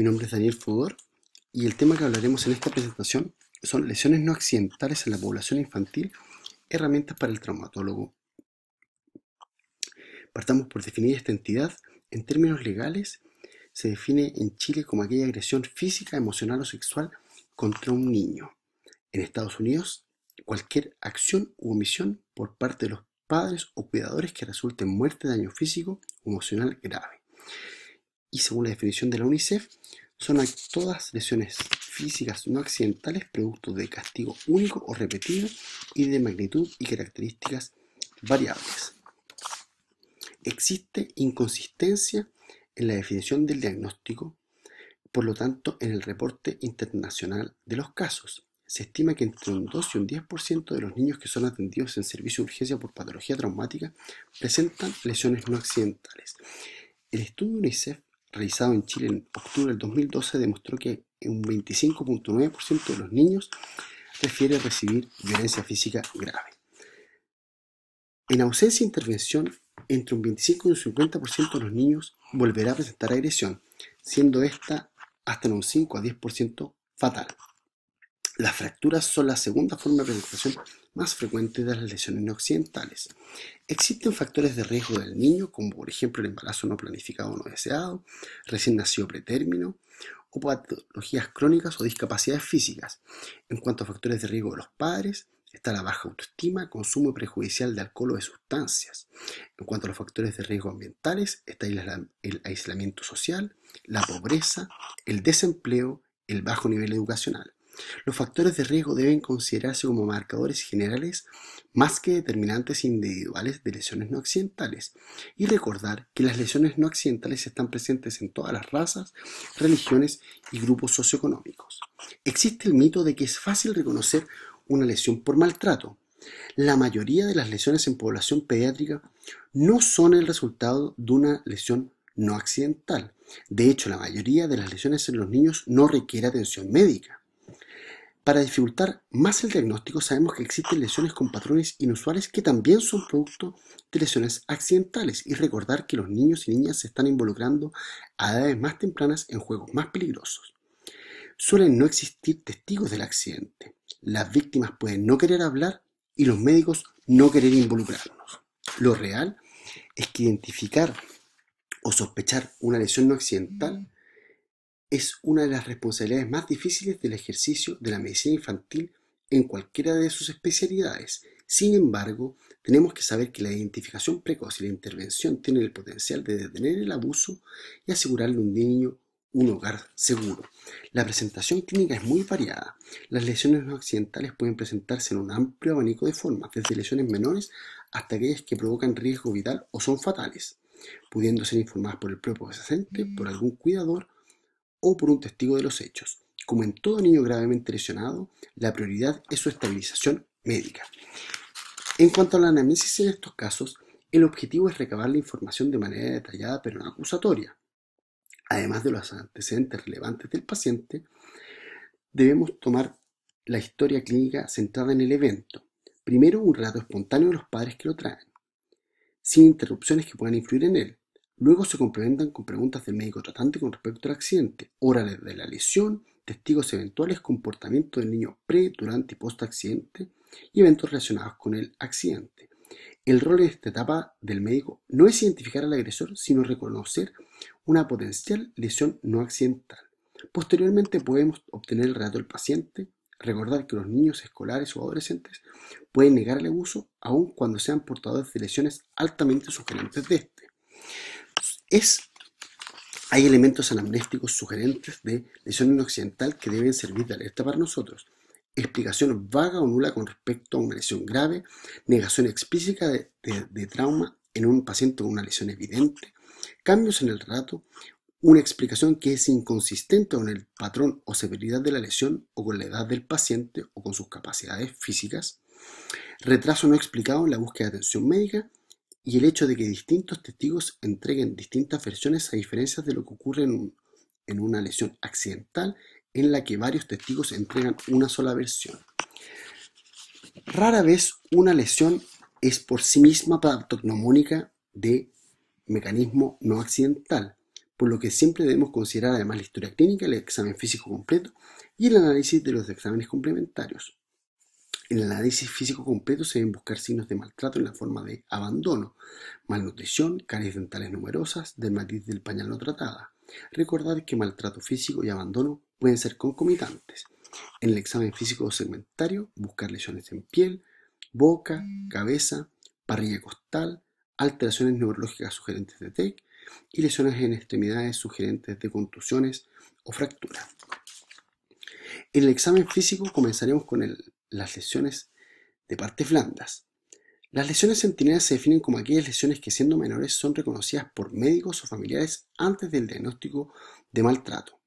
Mi nombre es Daniel Fodor y el tema que hablaremos en esta presentación son lesiones no accidentales en la población infantil, herramientas para el traumatólogo. Partamos por definir esta entidad. En términos legales, se define en Chile como aquella agresión física, emocional o sexual contra un niño. En Estados Unidos, cualquier acción u omisión por parte de los padres o cuidadores que resulte en muerte, daño físico o emocional grave. Y según la definición de la UNICEF, son todas lesiones físicas no accidentales producto de castigo único o repetido y de magnitud y características variables. Existe inconsistencia en la definición del diagnóstico, por lo tanto en el reporte internacional de los casos. Se estima que entre un 2 y un 10% de los niños que son atendidos en servicio de urgencia por patología traumática presentan lesiones no accidentales. El estudio UNICEF realizado en Chile en octubre del 2012 demostró que un 25.9% de los niños refiere recibir violencia física grave. En ausencia de intervención, entre un 25 y un 50% de los niños volverá a presentar agresión, siendo esta hasta en un 5 a 10% fatal. Las fracturas son la segunda forma de presentación más frecuente de las lesiones no occidentales. Existen factores de riesgo del niño, como por ejemplo el embarazo no planificado o no deseado, recién nacido pretérmino, o patologías crónicas o discapacidades físicas. En cuanto a factores de riesgo de los padres, está la baja autoestima, consumo prejudicial de alcohol o de sustancias. En cuanto a los factores de riesgo ambientales, está el aislamiento social, la pobreza, el desempleo, el bajo nivel educacional. Los factores de riesgo deben considerarse como marcadores generales más que determinantes individuales de lesiones no accidentales y recordar que las lesiones no accidentales están presentes en todas las razas, religiones y grupos socioeconómicos. Existe el mito de que es fácil reconocer una lesión por maltrato. La mayoría de las lesiones en población pediátrica no son el resultado de una lesión no accidental. De hecho, la mayoría de las lesiones en los niños no requiere atención médica. Para dificultar más el diagnóstico, sabemos que existen lesiones con patrones inusuales que también son producto de lesiones accidentales y recordar que los niños y niñas se están involucrando a edades más tempranas en juegos más peligrosos. Suelen no existir testigos del accidente. Las víctimas pueden no querer hablar y los médicos no querer involucrarnos. Lo real es que identificar o sospechar una lesión no accidental es una de las responsabilidades más difíciles del ejercicio de la medicina infantil en cualquiera de sus especialidades. Sin embargo, tenemos que saber que la identificación precoz y la intervención tienen el potencial de detener el abuso y asegurarle a un niño un hogar seguro. La presentación clínica es muy variada. Las lesiones no accidentales pueden presentarse en un amplio abanico de formas, desde lesiones menores hasta aquellas que provocan riesgo vital o son fatales, pudiendo ser informadas por el propio docente, por algún cuidador o por un testigo de los hechos. Como en todo niño gravemente lesionado, la prioridad es su estabilización médica. En cuanto a la anamnesis en estos casos, el objetivo es recabar la información de manera detallada pero no acusatoria. Además de los antecedentes relevantes del paciente, debemos tomar la historia clínica centrada en el evento. Primero, un relato espontáneo de los padres que lo traen, sin interrupciones que puedan influir en él. Luego se complementan con preguntas del médico tratante con respecto al accidente, horas de la lesión, testigos eventuales, comportamiento del niño pre, durante y post accidente y eventos relacionados con el accidente. El rol en esta etapa del médico no es identificar al agresor, sino reconocer una potencial lesión no accidental. Posteriormente podemos obtener el relato del paciente, recordar que los niños escolares o adolescentes pueden negar el abuso aun cuando sean portadores de lesiones altamente sugerentes de este hay elementos anamnésticos sugerentes de lesión occidental que deben servir de alerta para nosotros. Explicación vaga o nula con respecto a una lesión grave, negación explícita de, trauma en un paciente con una lesión evidente, cambios en el rato. una explicación que es inconsistente con el patrón o severidad de la lesión o con la edad del paciente o con sus capacidades físicas, retraso no explicado en la búsqueda de atención médica y el hecho de que distintos testigos entreguen distintas versiones a diferencia de lo que ocurre en, una lesión accidental en la que varios testigos entregan una sola versión. Rara vez una lesión es por sí misma patognomónica de mecanismo no accidental, por lo que siempre debemos considerar además la historia clínica, el examen físico completo y el análisis de los exámenes complementarios. En El análisis físico completo se deben buscar signos de maltrato en la forma de abandono, malnutrición, caries dentales numerosas, dermatitis del pañal no tratada. Recordar que maltrato físico y abandono pueden ser concomitantes. En el examen físico segmentario, buscar lesiones en piel, boca, cabeza, parrilla costal, alteraciones neurológicas sugerentes de TEC y lesiones en extremidades sugerentes de contusiones o fracturas. En el examen físico comenzaremos con el las lesiones de partes blandas. Las lesiones sentinelas se definen como aquellas lesiones que siendo menores son reconocidas por médicos o familiares antes del diagnóstico de maltrato,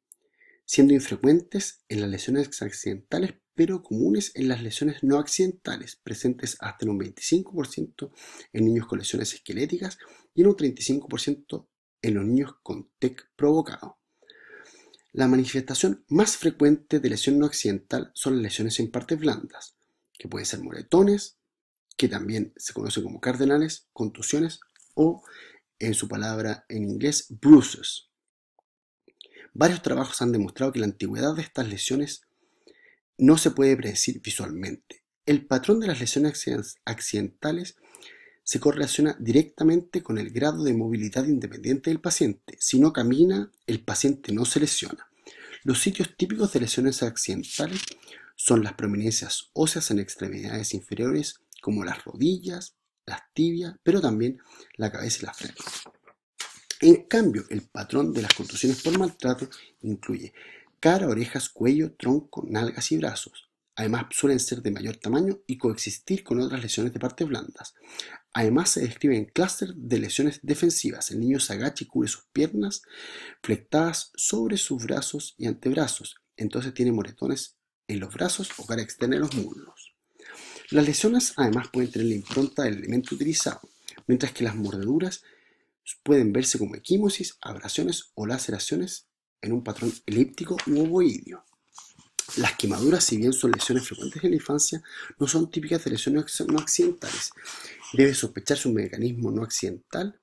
siendo infrecuentes en las lesiones accidentales pero comunes en las lesiones no accidentales, presentes hasta en un 25% en niños con lesiones esqueléticas y en un 35% en los niños con TEC provocado. La manifestación más frecuente de lesión no accidental son las lesiones en partes blandas, que pueden ser moretones, que también se conocen como cardenales, contusiones o, en su palabra en inglés, bruises. Varios trabajos han demostrado que la antigüedad de estas lesiones no se puede predecir visualmente. El patrón de las lesiones accidentales se correlaciona directamente con el grado de movilidad independiente del paciente. Si no camina, el paciente no se lesiona. Los sitios típicos de lesiones accidentales son las prominencias óseas en extremidades inferiores, como las rodillas, las tibias, pero también la cabeza y la frente. En cambio, el patrón de las contusiones por maltrato incluye cara, orejas, cuello, tronco, nalgas y brazos. Además, suelen ser de mayor tamaño y coexistir con otras lesiones de partes blandas. Además, se describen clúster de lesiones defensivas. El niño se agacha y cubre sus piernas flectadas sobre sus brazos y antebrazos. Entonces tiene moretones en los brazos o cara externa de los muslos. Las lesiones además pueden tener la impronta del elemento utilizado, mientras que las mordeduras pueden verse como equimosis, abrasiones o laceraciones en un patrón elíptico u ovoidio. Las quemaduras, si bien son lesiones frecuentes en la infancia, no son típicas de lesiones no accidentales. Debe sospecharse un mecanismo no accidental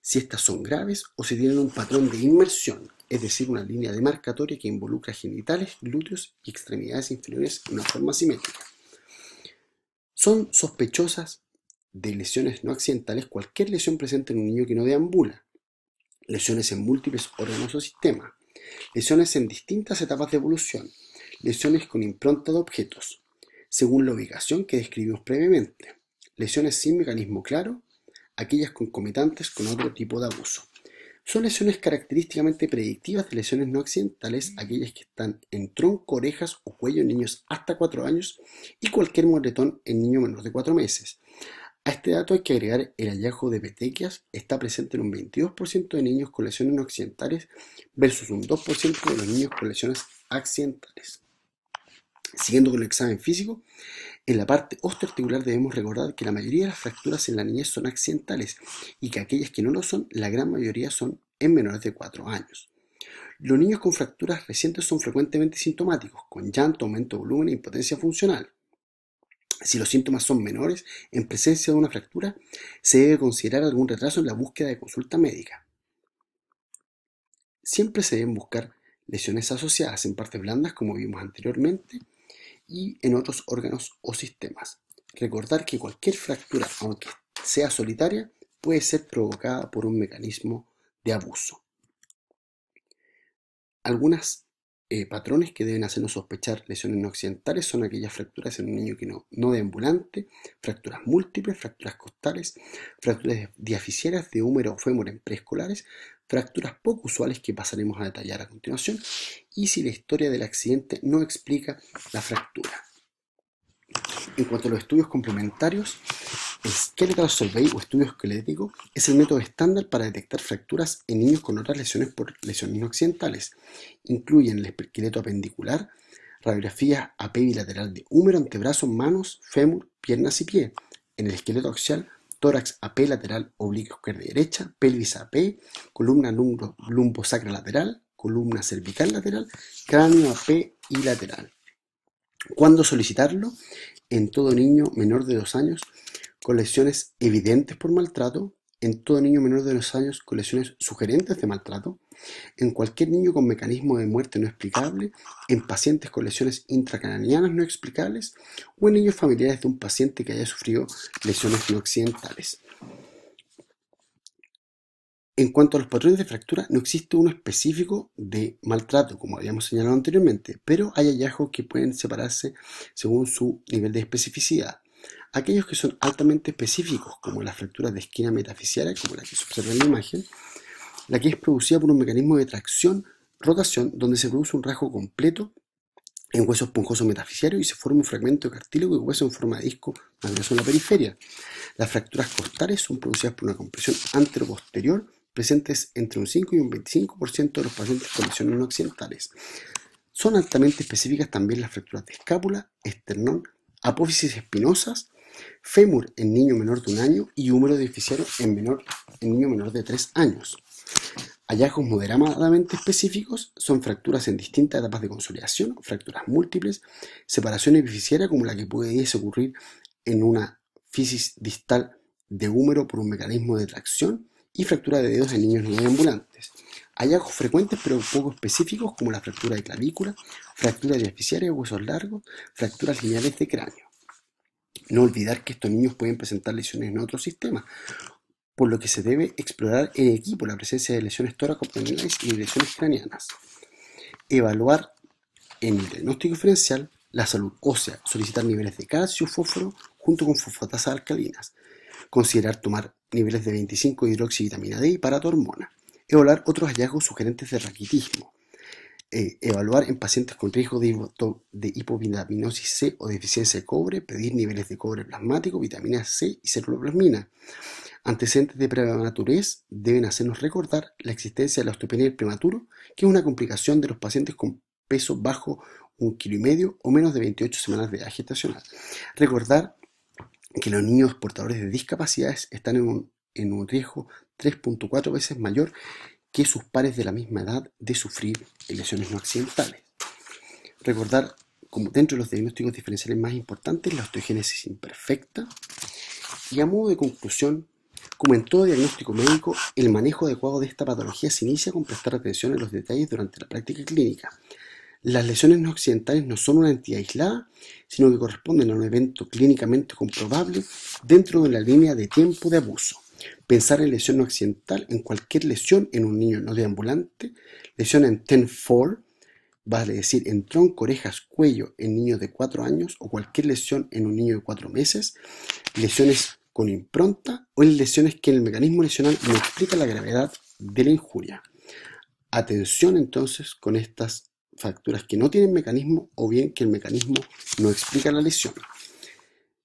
si estas son graves o si tienen un patrón de inmersión, es decir, una línea demarcatoria que involucra genitales, glúteos y extremidades inferiores en una forma simétrica. Son sospechosas de lesiones no accidentales cualquier lesión presente en un niño que no deambula, lesiones en múltiples órganos o sistemas, lesiones en distintas etapas de evolución, Lesiones con impronta de objetos, según la ubicación que describimos previamente. Lesiones sin mecanismo claro, aquellas concomitantes con otro tipo de abuso. Son lesiones característicamente predictivas de lesiones no accidentales, aquellas que están en tronco, orejas o cuello en niños hasta 4 años y cualquier moretón en niños menos de 4 meses. A este dato hay que agregar el hallazgo de petequias, está presente en un 22% de niños con lesiones no accidentales versus un 2% de los niños con lesiones accidentales. Siguiendo con el examen físico, en la parte osteoarticular debemos recordar que la mayoría de las fracturas en la niñez son accidentales y que aquellas que no lo son, la gran mayoría son en menores de 4 años. Los niños con fracturas recientes son frecuentemente sintomáticos, con llanto, aumento de volumen e impotencia funcional. Si los síntomas son menores en presencia de una fractura, se debe considerar algún retraso en la búsqueda de consulta médica. Siempre se deben buscar lesiones asociadas en partes blandas, como vimos anteriormente, y en otros órganos o sistemas. Recordar que cualquier fractura, aunque sea solitaria, puede ser provocada por un mecanismo de abuso. Algunos eh, patrones que deben hacernos sospechar lesiones no occidentales son aquellas fracturas en un niño que no, no deambulante, fracturas múltiples, fracturas costales, fracturas diaficiales de húmero o fémur en preescolares, fracturas poco usuales que pasaremos a detallar a continuación, y si la historia del accidente no explica la fractura. En cuanto a los estudios complementarios, el Skeletal Survey o estudio esquelético es el método estándar para detectar fracturas en niños con otras lesiones por lesiones no accidentales. Incluyen el esqueleto apendicular, radiografías AP bilateral de húmero, antebrazo, manos, fémur, piernas y pie. En el esqueleto axial tórax AP lateral, oblicuo izquierda derecha, pelvis AP, columna lumbo, lumbo sacra lateral, columna cervical lateral, cráneo AP y lateral. ¿Cuándo solicitarlo? En todo niño menor de 2 años con lesiones evidentes por maltrato, en todo niño menor de los años con lesiones sugerentes de maltrato, en cualquier niño con mecanismo de muerte no explicable, en pacientes con lesiones intracranianas no explicables o en niños familiares de un paciente que haya sufrido lesiones no accidentales. En cuanto a los patrones de fractura, no existe uno específico de maltrato, como habíamos señalado anteriormente, pero hay hallazgos que pueden separarse según su nivel de especificidad. Aquellos que son altamente específicos, como las fracturas de esquina metafisiaria, como la que se observa en la imagen, la que es producida por un mecanismo de tracción, rotación, donde se produce un rasgo completo en hueso esponjoso metafisiario y se forma un fragmento de cartílago y hueso en forma de disco más grueso en la periferia. Las fracturas costales son producidas por una compresión anteroposterior presentes entre un 5 y un 25% de los pacientes con lesiones no accidentales. Son altamente específicas también las fracturas de escápula, esternón, apófisis espinosas fémur en niño menor de un año y húmero de en, en niño menor de tres años. Hallazgos moderadamente específicos son fracturas en distintas etapas de consolidación, fracturas múltiples, separación epificiaria como la que puede ocurrir en una fisis distal de húmero por un mecanismo de tracción y fractura de dedos en niños no ambulantes. Hallazgos frecuentes pero poco específicos como la fractura de clavícula, fractura epiciaria de huesos largos, fracturas lineales de cráneo. No olvidar que estos niños pueden presentar lesiones en otros sistemas, por lo que se debe explorar en equipo la presencia de lesiones toracopulmonares y lesiones craneanas. Evaluar en el diagnóstico diferencial la salud ósea, solicitar niveles de calcio, y fósforo junto con fosfatasas alcalinas, considerar tomar niveles de 25 hidroxivitamina D y paratormona, evaluar otros hallazgos sugerentes de raquitismo, eh, evaluar en pacientes con riesgo de, hipovitaminosis C o deficiencia de cobre, pedir niveles de cobre plasmático, vitamina C y celuloplasmina. Antecedentes de prematurez deben hacernos recordar la existencia de la osteopenia prematuro, que es una complicación de los pacientes con peso bajo un kilo y medio o menos de 28 semanas de edad gestacional. Recordar que los niños portadores de discapacidades están en un, en un riesgo 3.4 veces mayor que sus pares de la misma edad de sufrir lesiones no accidentales. Recordar como dentro de los diagnósticos diferenciales más importantes la osteogénesis imperfecta y a modo de conclusión, como en todo diagnóstico médico, el manejo adecuado de esta patología se inicia con prestar atención a los detalles durante la práctica clínica. Las lesiones no accidentales no son una entidad aislada, sino que corresponden a un evento clínicamente comprobable dentro de la línea de tiempo de abuso. Pensar en lesión no accidental, en cualquier lesión en un niño no deambulante, lesión en 10-4, vale decir en tronco, orejas, cuello en niños de 4 años o cualquier lesión en un niño de 4 meses, lesiones con impronta o en lesiones que el mecanismo lesional no explica la gravedad de la injuria. Atención entonces con estas fracturas que no tienen mecanismo o bien que el mecanismo no explica la lesión.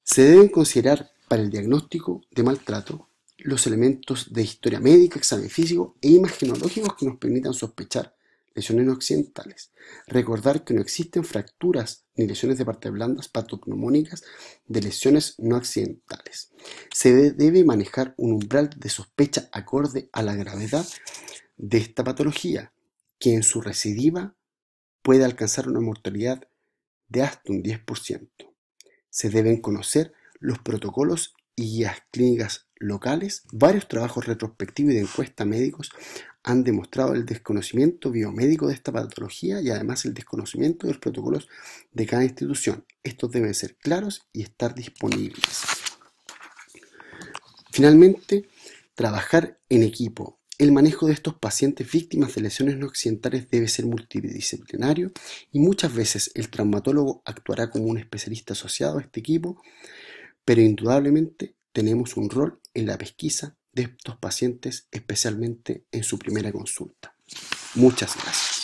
Se deben considerar para el diagnóstico de maltrato los elementos de historia médica, examen físico e imaginológicos que nos permitan sospechar lesiones no accidentales. Recordar que no existen fracturas ni lesiones de partes blandas patognomónicas de lesiones no accidentales. Se debe manejar un umbral de sospecha acorde a la gravedad de esta patología, que en su recidiva puede alcanzar una mortalidad de hasta un 10%. Se deben conocer los protocolos y guías clínicas locales, varios trabajos retrospectivos y de encuesta médicos han demostrado el desconocimiento biomédico de esta patología y además el desconocimiento de los protocolos de cada institución. Estos deben ser claros y estar disponibles. Finalmente, trabajar en equipo. El manejo de estos pacientes víctimas de lesiones no occidentales debe ser multidisciplinario y muchas veces el traumatólogo actuará como un especialista asociado a este equipo, pero indudablemente tenemos un rol en la pesquisa de estos pacientes, especialmente en su primera consulta. Muchas gracias.